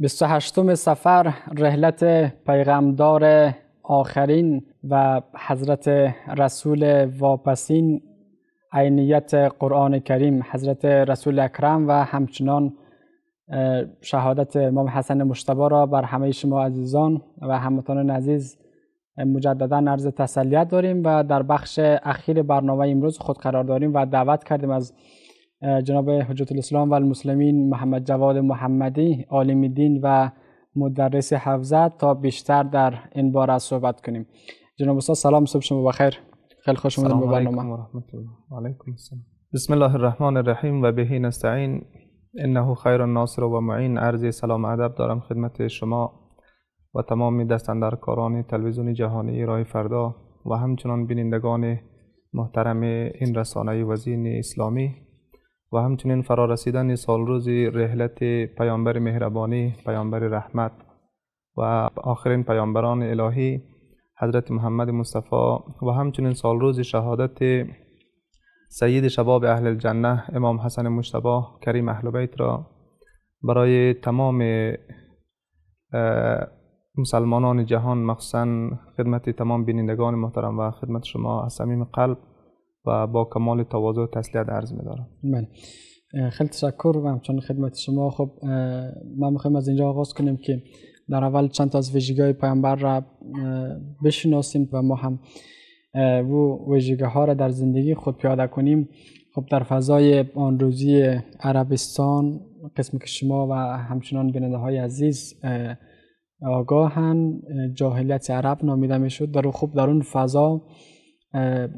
28 سفر رحلت پیغمدار آخرین و حضرت رسول واپسین عینیت قرآن کریم حضرت رسول اکرم و همچنان شهادت امام حسن مشتبا را بر همه شما عزیزان و همتان عزیز مجددا عرض تسلیت داریم و در بخش اخیر برنامه امروز خود قرار داریم و دعوت کردیم از جناب حجت الاسلام و المسلمین محمد جواد محمدی عالم دین و مدرس حفظت تا بیشتر در این باره از صحبت کنیم جناب استاد سلام صبح شما بخیر خیلی خوش اومدید به برنامه و الله علیکم السلام بسم الله الرحمن الرحیم و بهی نستعین انه خیر الناصر و معین عرض سلام ادب دارم خدمت شما و تمام اندرکاران تلویزیون جهانی رای فردا و همچنان بینندگان محترم این رسانه وزین اسلامی و همچنین فرا رسیدن سالروز رحلت پیامبر مهربانی پیامبر رحمت و آخرین پیامبران الهی حضرت محمد مصطفی و همچنین سالروز شهادت سید شباب اهل الجنه امام حسن مجتبی کریم اهل بیت را برای تمام مسلمانان جهان مخصوصا خدمت تمام بینندگان محترم و خدمت شما از صمیم قلب و با کمال تواضع و تسلیت عرض میدارم بله خیلی تشکر و همچنان خدمت شما خب ما میخوایم از اینجا آغاز کنیم که در اول چند تا از ویژگی پیامبر را بشناسیم و ما هم و ویژگی ها را در زندگی خود پیاده کنیم خب در فضای آن روزی عربستان قسم که شما و همچنان بیننده های عزیز آگاهن جاهلیت عرب نامیده میشد در خوب در اون فضا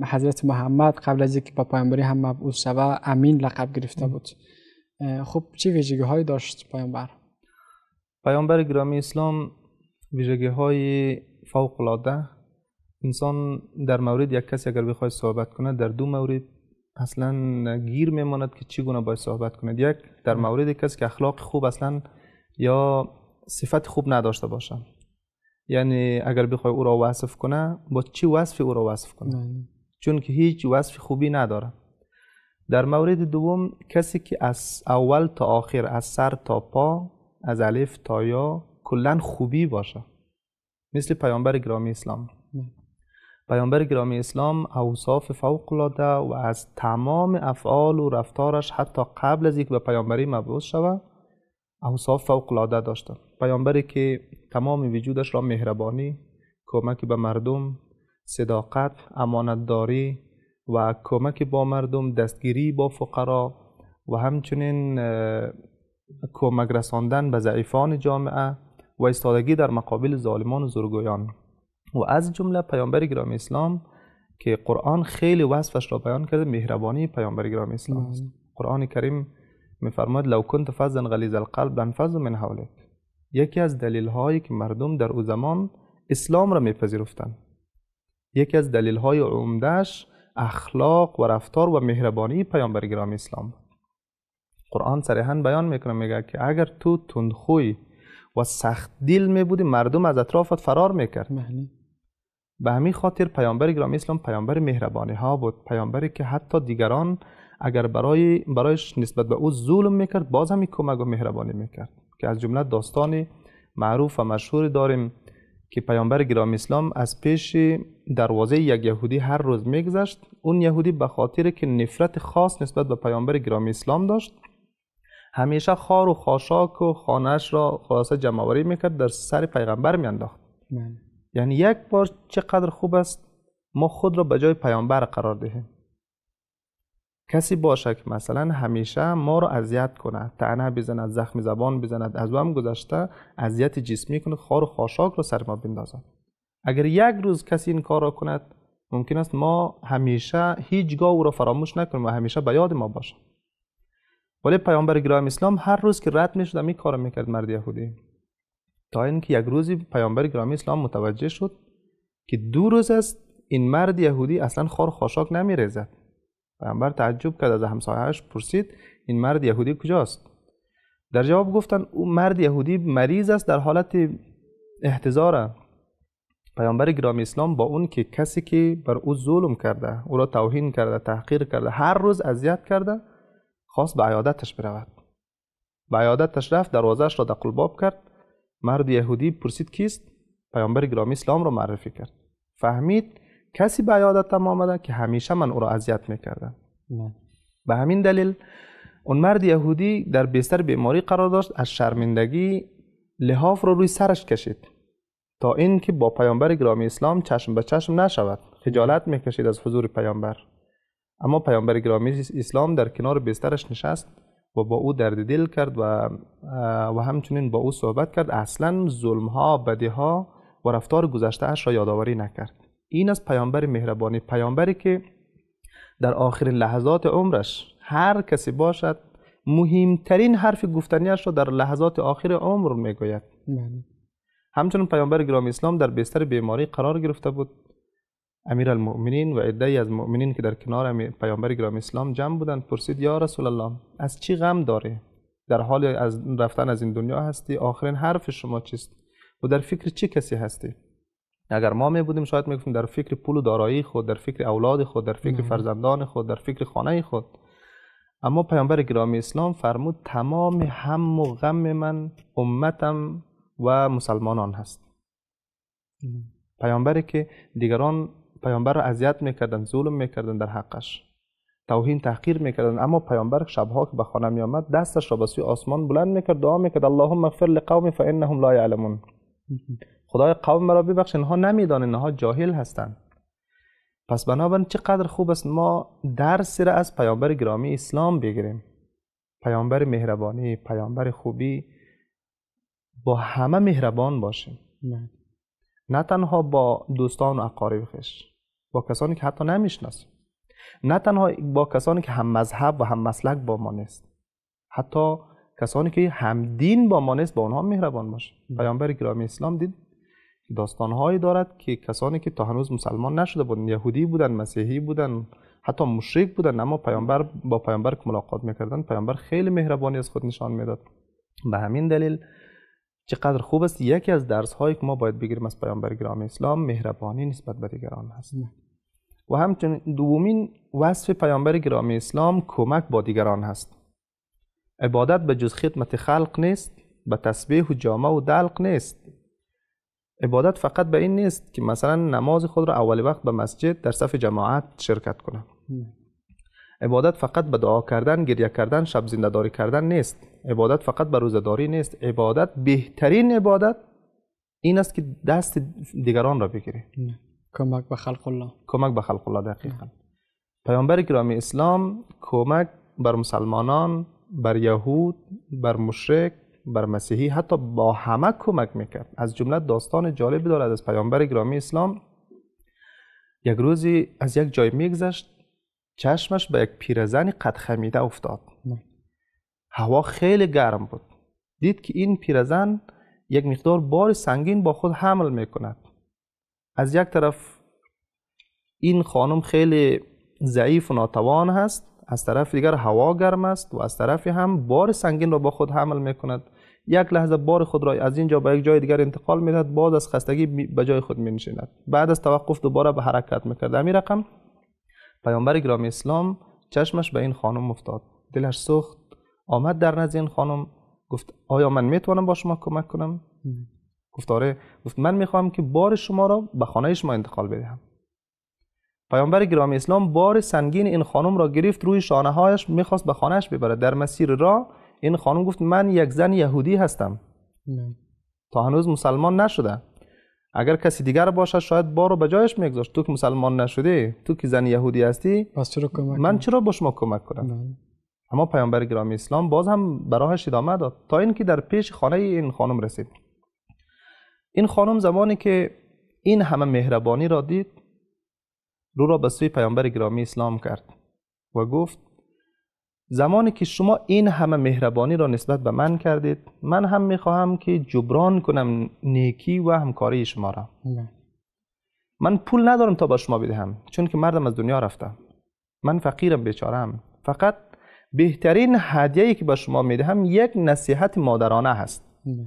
حضرت محمد قبل از اینکه با پیامبری هم مبعوث شوه امین لقب گرفته بود خب چه ویژگی هایی داشت پیامبر پیامبر گرامی اسلام ویژگی های فوق العاده انسان در مورد یک کسی اگر بخواد صحبت کنه در دو مورد اصلا گیر میماند که چی گونه باید صحبت کند یک در مورد کسی که اخلاق خوب اصلا یا صفت خوب نداشته باشند یعنی اگر بخوای او را وصف کنه با چی وصف او را وصف کنه بله. چون که هیچ وصف خوبی نداره در مورد دوم کسی که از اول تا آخر از سر تا پا از علف تا یا کلا خوبی باشه مثل پیامبر گرامی اسلام بله. پیامبر گرامی اسلام اوصاف فوق و از تمام افعال و رفتارش حتی قبل از یک به پیامبری مبعوث شود اوصاف فوق العاده داشته پیامبری که تمام وجودش را مهربانی کمک به مردم صداقت امانتداری و کمک با مردم دستگیری با فقرا و همچنین کمک رساندن به ضعیفان جامعه و استادگی در مقابل ظالمان و زورگویان و از جمله پیامبر گرامی اسلام که قرآن خیلی وصفش را بیان کرده مهربانی پیامبر گرامی اسلام است قرآن کریم میفرماید لو کنت فظا غلیظ القلب لانفضوا من حولک یکی از دلیل هایی که مردم در او زمان اسلام را میپذیرفتند یکی از دلیل های عمدهش اخلاق و رفتار و مهربانی پیامبر گرامی اسلام قرآن صریحا بیان میکنه میگه که اگر تو تندخوی و سخت دل می بودی مردم از اطرافت فرار میکرد مهنی. به همین خاطر پیامبر گرامی اسلام پیامبر مهربانی ها بود پیامبری که حتی دیگران اگر برای برایش نسبت به او ظلم میکرد باز هم کمک و مهربانی میکرد که از جمله داستان معروف و مشهور داریم که پیامبر گرام اسلام از پیش دروازه یک یهودی هر روز میگذشت اون یهودی به خاطر که نفرت خاص نسبت به پیامبر گرام اسلام داشت همیشه خار و خاشاک و خانهش را خلاصه جمعوری میکرد در سر پیغمبر میانداخت بله. یعنی یک بار چقدر خوب است ما خود را به جای پیامبر قرار دهیم کسی باشه که مثلا همیشه ما رو اذیت کنه تنه بزند زخم زبان بزند از هم گذشته اذیت جسمی کنه خار و خاشاک رو سر ما بندازد اگر یک روز کسی این کار را کند ممکن است ما همیشه هیچگاه او را فراموش نکنیم و همیشه به یاد ما باشه ولی پیامبر گرامی اسلام هر روز که رد میشد این کار میکرد مرد یهودی تا اینکه یک روزی پیامبر گرام اسلام متوجه شد که دو روز است این مرد یهودی اصلا خار خاشاک نمیریزد پیامبر تعجب کرد از همسایه‌اش پرسید این مرد یهودی کجاست در جواب گفتن او مرد یهودی مریض است در حالت احتضار پیامبر گرامی اسلام با اون که کسی که بر او ظلم کرده او را توهین کرده تحقیر کرده هر روز اذیت کرده خواست به عیادتش برود به عیادتش رفت دروازهش را قلباب کرد مرد یهودی پرسید کیست پیامبر گرامی اسلام را معرفی کرد فهمید کسی به یادتم آمده که همیشه من او را اذیت میکردم به همین دلیل اون مرد یهودی در بستر بیماری قرار داشت از شرمندگی لحاف رو روی سرش کشید تا اینکه با پیامبر گرامی اسلام چشم به چشم نشود خجالت میکشید از حضور پیامبر اما پیامبر گرامی اسلام در کنار بسترش نشست و با او درد دل کرد و و همچنین با او صحبت کرد اصلا ظلم ها بدی ها و رفتار گذشته اش را یادآوری نکرد این از پیامبر مهربانی پیامبری که در آخرین لحظات عمرش هر کسی باشد مهمترین حرف گفتنیش را در لحظات آخر عمر میگوید بله. همچنین پیامبر گرام اسلام در بستر بیماری قرار گرفته بود امیر المؤمنین و عده از مؤمنین که در کنار پیامبر گرام اسلام جمع بودند پرسید یا رسول الله از چی غم داره در حال از رفتن از این دنیا هستی آخرین حرف شما چیست و در فکر چه کسی هستی اگر ما می بودیم شاید میگفتیم در فکر پول و دارایی خود در فکر اولاد خود در فکر فرزندان خود در فکر خانه خود اما پیامبر گرامی اسلام فرمود تمام هم و غم من امتم و مسلمانان هست پیامبری که دیگران پیامبر را اذیت میکردن ظلم میکردن در حقش توهین تحقیر میکردن اما پیامبر شبها که به خانه آمد، دستش را به سوی آسمان بلند میکرد دعا میکرد اللهم اغفر لقوم فانهم لا یعلمون خدای قوم مرا ببخش اینها نمیدانند اینها جاهل هستند پس بنابراین چقدر خوب است ما درسی را از پیامبر گرامی اسلام بگیریم پیامبر مهربانی پیامبر خوبی با همه مهربان باشیم نه, نه تنها با دوستان و اقارب خش با کسانی که حتی نمیشناسیم نه تنها با کسانی که هم مذهب و هم مسلک با ما نیست حتی کسانی که هم دین با ما نیست با آنها مهربان باشیم. پیامبر گرامی اسلام دید هایی دارد که کسانی که تا هنوز مسلمان نشده بودن یهودی بودن مسیحی بودن حتی مشرک بودن اما پیامبر با پیامبر که ملاقات میکردن پیامبر خیلی مهربانی از خود نشان میداد به همین دلیل چقدر خوب است یکی از درس هایی که ما باید بگیریم از پیامبر گرامی اسلام مهربانی نسبت به دیگران هست و همچنین دومین وصف پیامبر گرامی اسلام کمک با دیگران هست عبادت به جز خدمت خلق نیست به تسبیح و جامع و دلق نیست عبادت فقط به این نیست که مثلا نماز خود را اول وقت به مسجد در صف جماعت شرکت کنم عبادت فقط به دعا کردن گریه کردن شب داری کردن نیست عبادت فقط به روزهداری نیست عبادت بهترین عبادت این است که دست دیگران را بگیری کمک به خلق الله کمک به خلق الله دقیقا پیامبر گرامی اسلام کمک بر مسلمانان بر یهود بر مشرک بر مسیحی حتی با همه کمک میکرد از جمله داستان جالب دارد از پیامبر گرامی اسلام یک روزی از یک جای میگذشت چشمش به یک پیرزنی قد خمیده افتاد هوا خیلی گرم بود دید که این پیرزن یک مقدار بار سنگین با خود حمل میکند از یک طرف این خانم خیلی ضعیف و ناتوان هست از طرف دیگر هوا گرم است و از طرف هم بار سنگین را با خود حمل میکند یک لحظه بار خود را از اینجا به یک جای دیگر انتقال میدهد باز از خستگی به جای خود می بعد از توقف دوباره به حرکت میکرد همین رقم پیامبر گرامی اسلام چشمش به این خانم افتاد دلش سخت آمد در نزد این خانم گفت آیا من میتوانم با شما کمک کنم گفت آره گفت من میخواهم که بار شما را به خانه شما انتقال بدهم پیامبر گرامی اسلام بار سنگین این خانم را گرفت روی شانه هایش میخواست به خانهش ببرد در مسیر راه این خانم گفت من یک زن یهودی هستم تا هنوز مسلمان نشده اگر کسی دیگر باشه شاید بارو به جایش میگذاشت تو که مسلمان نشده تو که زن یهودی هستی پس چرا کمک من چرا با شما کمک کنم اما پیامبر گرامی اسلام باز هم براهش ادامه داد تا اینکه در پیش خانه این خانم رسید این خانم زمانی که این همه مهربانی را دید رو را به سوی پیامبر گرامی اسلام کرد و گفت زمانی که شما این همه مهربانی را نسبت به من کردید من هم میخواهم که جبران کنم نیکی و همکاری شما را بله. من پول ندارم تا به شما بدهم چون که مردم از دنیا رفتم من فقیرم بیچارم فقط بهترین هدیه‌ای که به شما میدهم یک نصیحت مادرانه هست بله.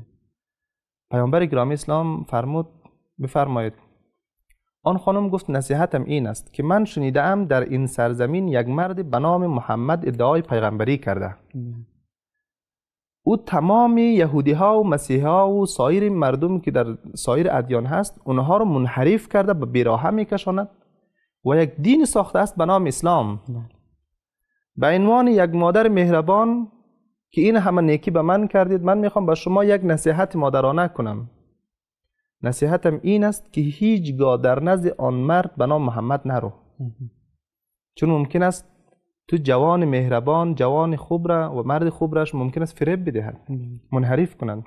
پیامبر گرامی اسلام فرمود بفرمایید آن خانم گفت نصیحتم این است که من شنیدم در این سرزمین یک مرد به نام محمد ادعای پیغمبری کرده او تمام یهودی ها و مسیح ها و سایر مردم که در سایر ادیان هست اونها رو منحرف کرده به بیراهه میکشاند و یک دین ساخته است به نام اسلام به عنوان یک مادر مهربان که این همه نیکی به من کردید من میخوام به شما یک نصیحت مادرانه کنم نصیحتم این است که هیچگاه در نزد آن مرد به نام محمد نرو چون ممکن است تو جوان مهربان جوان خوب را و مرد خوبرش ممکن است فریب بدهند منحرف کنند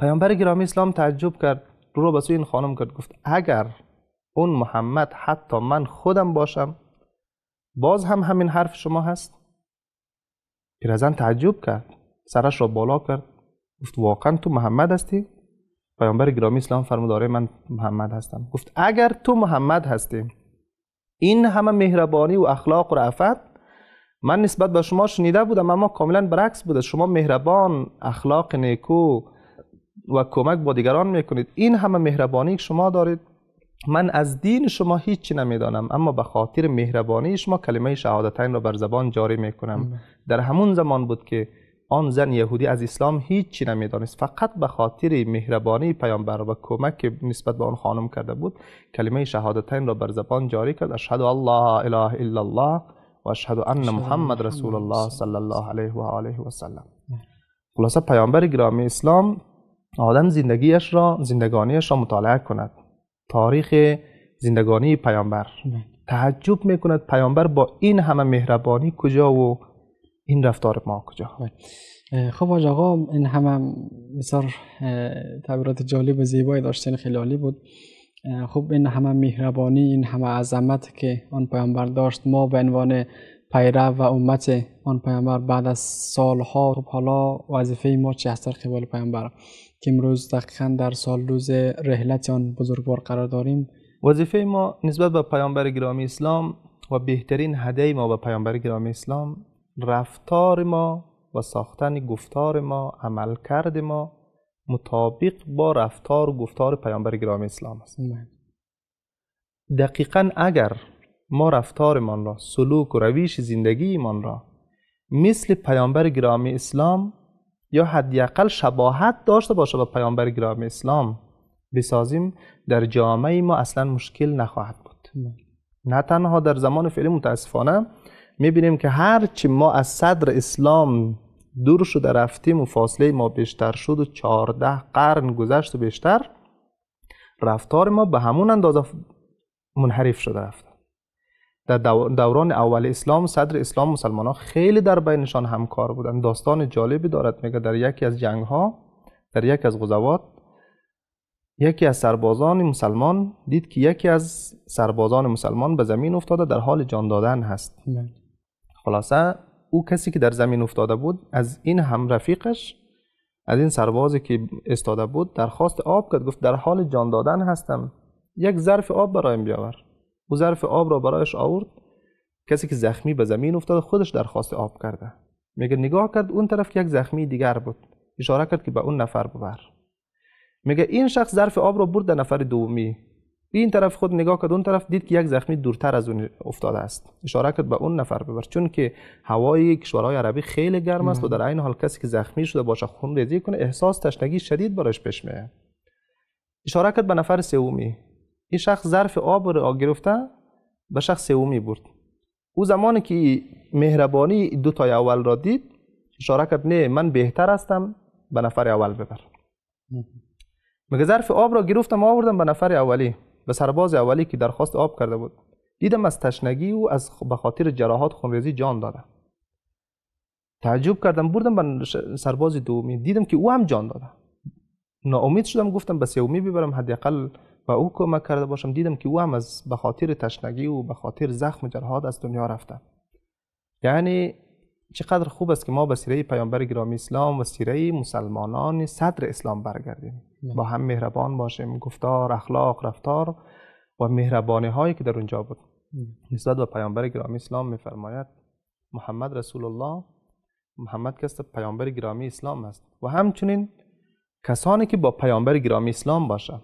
پیامبر گرامی اسلام تعجب کرد رو, رو به سوی این خانم کرد گفت اگر اون محمد حتی من خودم باشم باز هم همین حرف شما هست پیرزن تعجب کرد سرش را بالا کرد گفت واقعا تو محمد هستی پیامبر گرامی اسلام فرمود آره من محمد هستم گفت اگر تو محمد هستی این همه مهربانی و اخلاق و رعفت من نسبت به شما شنیده بودم اما کاملا برعکس بوده شما مهربان اخلاق نیکو و کمک با دیگران میکنید این همه مهربانی که شما دارید من از دین شما هیچی نمیدانم اما به خاطر مهربانی شما کلمه شهادتین را بر زبان جاری میکنم در همون زمان بود که آن زن یهودی از اسلام هیچی نمیدانست فقط به خاطر مهربانی پیامبر و کمک که نسبت به آن خانم کرده بود کلمه شهادتین را بر زبان جاری کرد اشهد الله اله الا الله و اشهد ان محمد رسول الله صلی الله علیه و آله و سلم خلاصه پیامبر گرامی اسلام آدم زندگیش را زندگانیش را مطالعه کند تاریخ زندگانی پیامبر بله. تعجب میکند پیامبر با این همه مهربانی کجا و این رفتار ما کجا خب, خب آج آقا این همه بسیار تعبیرات جالب و زیبایی داشتین خیلی عالی بود خب این همه مهربانی این همه عظمت که آن پیامبر داشت ما به عنوان پیرو و امت آن پیامبر بعد از سالها خب حالا وظیفه ما چه است در قبال پیامبر که امروز دقیقا در سال روز رحلت آن بزرگوار قرار داریم وظیفه ما نسبت به پیامبر گرامی اسلام و بهترین هدیه ما به پیامبر گرامی اسلام رفتار ما و ساختن گفتار ما عمل کرد ما مطابق با رفتار و گفتار پیامبر گرامی اسلام است دقیقا اگر ما رفتارمان را سلوک و رویش زندگیمان را مثل پیامبر گرامی اسلام یا حداقل شباهت داشته باشه با پیامبر گرامی اسلام بسازیم در جامعه ما اصلا مشکل نخواهد بود نه تنها در زمان فعلی متاسفانه میبینیم که هرچی ما از صدر اسلام دور شده رفتیم و فاصله ما بیشتر شد و چهارده قرن گذشت و بیشتر رفتار ما به همون اندازه منحرف شده رفت در دوران اول اسلام صدر اسلام مسلمان ها خیلی در بینشان همکار بودن داستان جالبی دارد میگه در یکی از جنگ ها در یکی از غزوات یکی از سربازان مسلمان دید که یکی از سربازان مسلمان به زمین افتاده در حال جان دادن هست بله. خلاصه او کسی که در زمین افتاده بود از این هم رفیقش از این سربازی که استاده بود درخواست آب کرد گفت در حال جان دادن هستم یک ظرف آب برایم بیاور او ظرف آب را برایش آورد کسی که زخمی به زمین افتاده خودش درخواست آب کرده میگه نگاه کرد اون طرف که یک زخمی دیگر بود اشاره کرد که به اون نفر ببر میگه این شخص ظرف آب را برد نفر دومی به این طرف خود نگاه کرد اون طرف دید که یک زخمی دورتر از اون افتاده است اشاره کرد به اون نفر ببر چون که هوای کشورهای عربی خیلی گرم است و در این حال کسی که زخمی شده باشه خون ریزی کنه احساس تشنگی شدید براش پیش میاد اشاره کرد به نفر سومی این شخص ظرف آب را گرفته به شخص سومی برد او زمانی که مهربانی دو تای اول را دید اشاره کرد نه من بهتر هستم به نفر اول ببر مگه ظرف آب را گرفتم آوردم به نفر اولی به سرباز اولی که درخواست آب کرده بود دیدم از تشنگی و از به خاطر جراحات خونریزی جان داده تعجب کردم بردم به سرباز دومی دیدم که او هم جان داده ناامید شدم گفتم به سومی ببرم حداقل و او کمک کرده باشم دیدم که او هم از به خاطر تشنگی و به خاطر زخم جراحات از دنیا رفته یعنی چقدر خوب است که ما به سیره پیامبر گرامی اسلام و سیره مسلمانان صدر اسلام برگردیم با هم مهربان باشیم گفتار اخلاق رفتار و مهربانی هایی که در اونجا بود نسبت به پیامبر گرامی اسلام میفرماید محمد رسول الله محمد کس پیامبر گرامی اسلام است و همچنین کسانی که با پیامبر گرامی اسلام باشه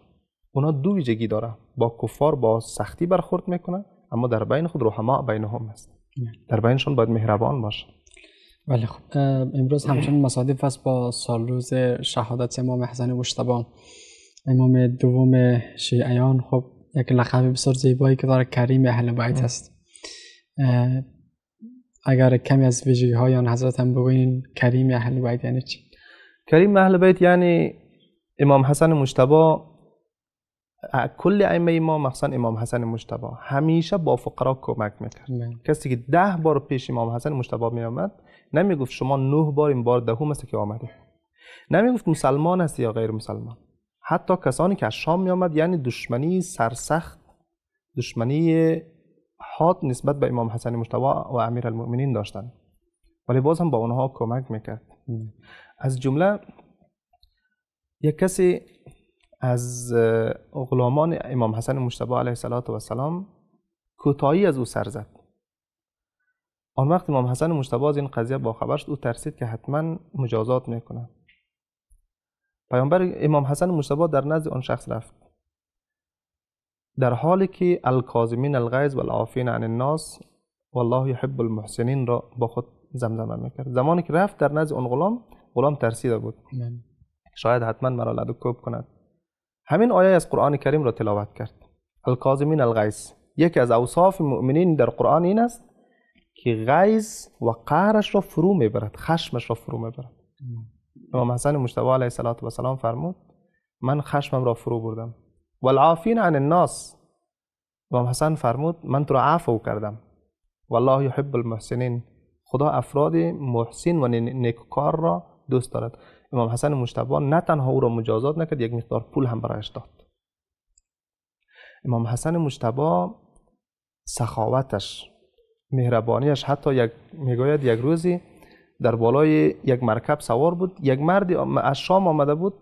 اونا دو ویژگی داره با کفار با سختی برخورد میکنه اما در بین خود رحما بینهم است در بینشون باید مهربان باشه بله خب امروز همچنان مصادف است با سالروز شهادت امام حسن مشتبا امام دوم شیعیان خب یک لقب بسیار زیبایی که داره کریم اهل بیت است اگر کمی از ویژگی های آن حضرت هم بگوین کریم اهل بیت یعنی چی کریم اهل یعنی امام حسن مجتبی کل ائمه ما مخصوصا امام حسن مجتبی همیشه با فقرا کمک میکرد بله. کسی که ده بار پیش امام حسن مجتبی میامد گفت شما نه بار این بار دهم است که آمده گفت مسلمان هستی یا غیر مسلمان حتی کسانی که از شام می آمد یعنی دشمنی سرسخت دشمنی حاد نسبت به امام حسن مجتبی و امیر المؤمنین داشتند ولی باز هم با اونها کمک میکرد از جمله یک کسی از غلامان امام حسن مجتبی علیه السلام کوتاهی از او سر زد آن وقت امام حسن مجتبی از این قضیه خبر شد او ترسید که حتما مجازات میکنه پیامبر امام حسن مجتبی در نزد آن شخص رفت در حالی که الکاظمین الغیظ و العافین عن الناس والله یحب المحسنین را با خود زمزمه میکرد زمانی که رفت در نزد آن غلام غلام ترسیده بود شاید حتما مرا لدو کوب کند همین آیه از قرآن کریم را تلاوت کرد الکاظمین الغیظ یکی از اوصاف مؤمنین در قرآن این است که غیز و قهرش را فرو میبرد خشمش را فرو میبرد امام حسن مجتبی علیه السلام سلام فرمود من خشمم را فرو بردم و العافین عن الناس امام حسن فرمود من تو را عفو کردم والله یحب المحسنین خدا افراد محسن و نیکوکار را دوست دارد امام حسن مجتبی نه تنها او را مجازات نکرد یک مقدار پول هم برایش داد امام حسن مجتبی سخاوتش مهربانیش حتی یک میگوید یک روزی در بالای یک مرکب سوار بود یک مردی از شام آمده بود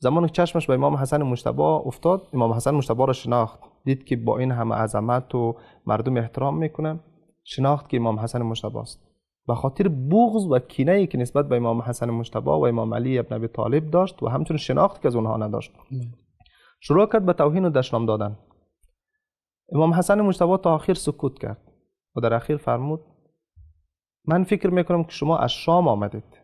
زمان که چشمش به امام حسن مجتبی افتاد امام حسن مجتبی را شناخت دید که با این همه عظمت و مردم احترام میکنه شناخت که امام حسن مجتبی است به خاطر بغض و کینه ای که نسبت به امام حسن مجتبی و امام علی ابن ابی طالب داشت و همچنین شناخت که از اونها نداشت شروع کرد به توهین و دشنام دادن امام حسن مجتبی تا آخر سکوت کرد و در اخیر فرمود من فکر میکنم که شما از شام آمدید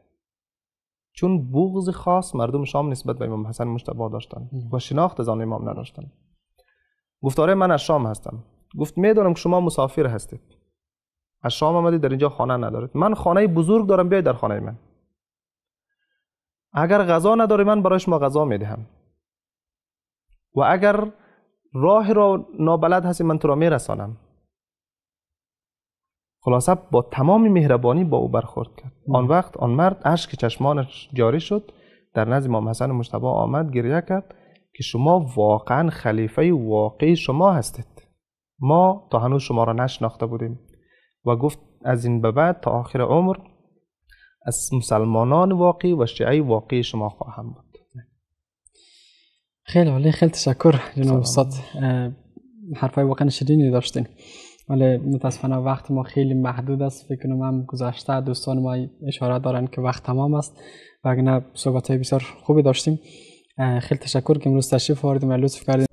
چون بغض خاص مردم شام نسبت به امام حسن مجتبا داشتند و شناخت از آن امام نداشتند گفتاره من از شام هستم گفت میدانم که شما مسافر هستید از شام آمدید در اینجا خانه ندارید من خانه بزرگ دارم بیاید در خانه من اگر غذا نداری من برای شما غذا میدهم و اگر راه را نابلد هستی من تو را میرسانم خلاصه با تمام مهربانی با او برخورد کرد آن وقت آن مرد اشک چشمانش جاری شد در نزد امام حسن مجتبی آمد گریه کرد که شما واقعا خلیفه واقعی شما هستید ما تا هنوز شما را نشناخته بودیم و گفت از این به بعد تا آخر عمر از مسلمانان واقعی و شیعه واقعی شما خواهم بود خیلی خیلی تشکر جناب استاد حرفای واقعا شدینی داشتین ولی متاسفانه وقت ما خیلی محدود است فکر کنم هم گذشته دوستان ما اشاره دارن که وقت تمام است نه صحبت های بسیار خوبی داشتیم خیلی تشکر که امروز تشریف آوردیم و لطف کردیم